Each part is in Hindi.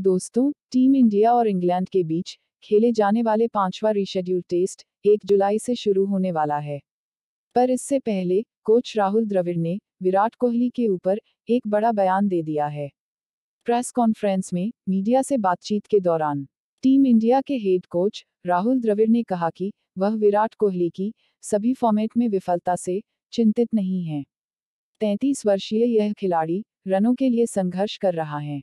दोस्तों टीम इंडिया और इंग्लैंड के बीच खेले जाने वाले पांचवा रिशेड्यूल टेस्ट एक जुलाई से शुरू होने वाला है पर इससे पहले कोच राहुल द्रविड़ ने विराट कोहली के ऊपर एक बड़ा बयान दे दिया है प्रेस कॉन्फ्रेंस में मीडिया से बातचीत के दौरान टीम इंडिया के हेड कोच राहुल द्रविड़ ने कहा कि वह विराट कोहली की सभी फॉर्मेट में विफलता से चिंतित नहीं है तैंतीस वर्षीय यह खिलाड़ी रनों के लिए संघर्ष कर रहा है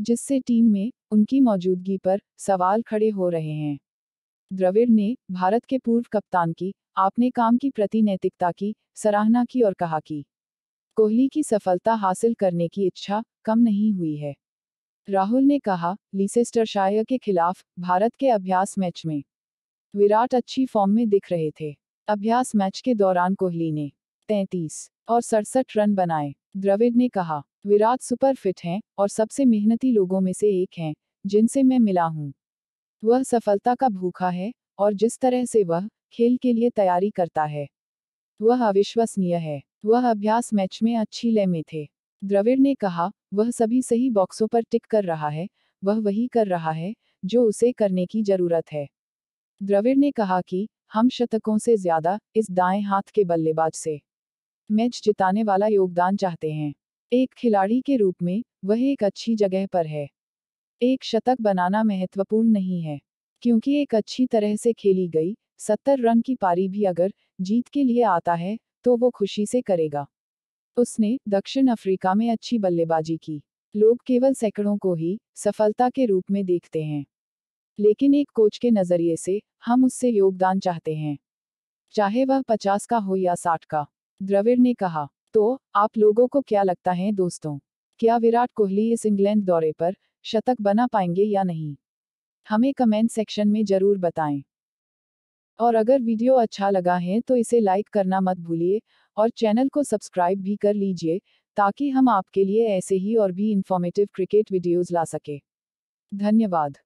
जिससे टीम में उनकी मौजूदगी पर सवाल खड़े हो रहे हैं द्रविड़ ने भारत के पूर्व कप्तान की आपने काम की प्रति नैतिकता की सराहना की और कहा कि कोहली की सफलता हासिल करने की इच्छा कम नहीं हुई है राहुल ने कहा लीसेस्टरशायर के खिलाफ भारत के अभ्यास मैच में विराट अच्छी फॉर्म में दिख रहे थे अभ्यास मैच के दौरान कोहली ने तैतीस और सड़सठ रन बनाए द्रविड ने कहा विराट सुपर फिट हैं और सबसे मेहनती लोगों में से एक हैं जिनसे मैं मिला हूँ वह सफलता का भूखा है और जिस तरह से वह खेल के लिए तैयारी करता है वह अविश्वसनीय है वह अभ्यास मैच में अच्छी लय में थे द्रविड़ ने कहा वह सभी सही बॉक्सों पर टिक कर रहा है वह वही कर रहा है जो उसे करने की जरूरत है द्रविड़ ने कहा कि हम शतकों से ज्यादा इस दाएं हाथ के बल्लेबाज से मैच जिताने वाला योगदान चाहते हैं एक खिलाड़ी के रूप में वह एक अच्छी जगह पर है एक शतक बनाना महत्वपूर्ण नहीं है क्योंकि एक अच्छी तरह से खेली गई सत्तर रन की पारी भी अगर जीत के लिए आता है तो वो खुशी से करेगा उसने दक्षिण अफ्रीका में अच्छी बल्लेबाजी की लोग केवल सैकड़ों को ही सफलता के रूप में देखते हैं लेकिन एक कोच के नज़रिए से हम उससे योगदान चाहते हैं चाहे वह पचास का हो या साठ का द्रविड़ ने कहा तो आप लोगों को क्या लगता है दोस्तों क्या विराट कोहली इस इंग्लैंड दौरे पर शतक बना पाएंगे या नहीं हमें कमेंट सेक्शन में जरूर बताएं और अगर वीडियो अच्छा लगा है तो इसे लाइक करना मत भूलिए और चैनल को सब्सक्राइब भी कर लीजिए ताकि हम आपके लिए ऐसे ही और भी इन्फॉर्मेटिव क्रिकेट वीडियोज ला सके धन्यवाद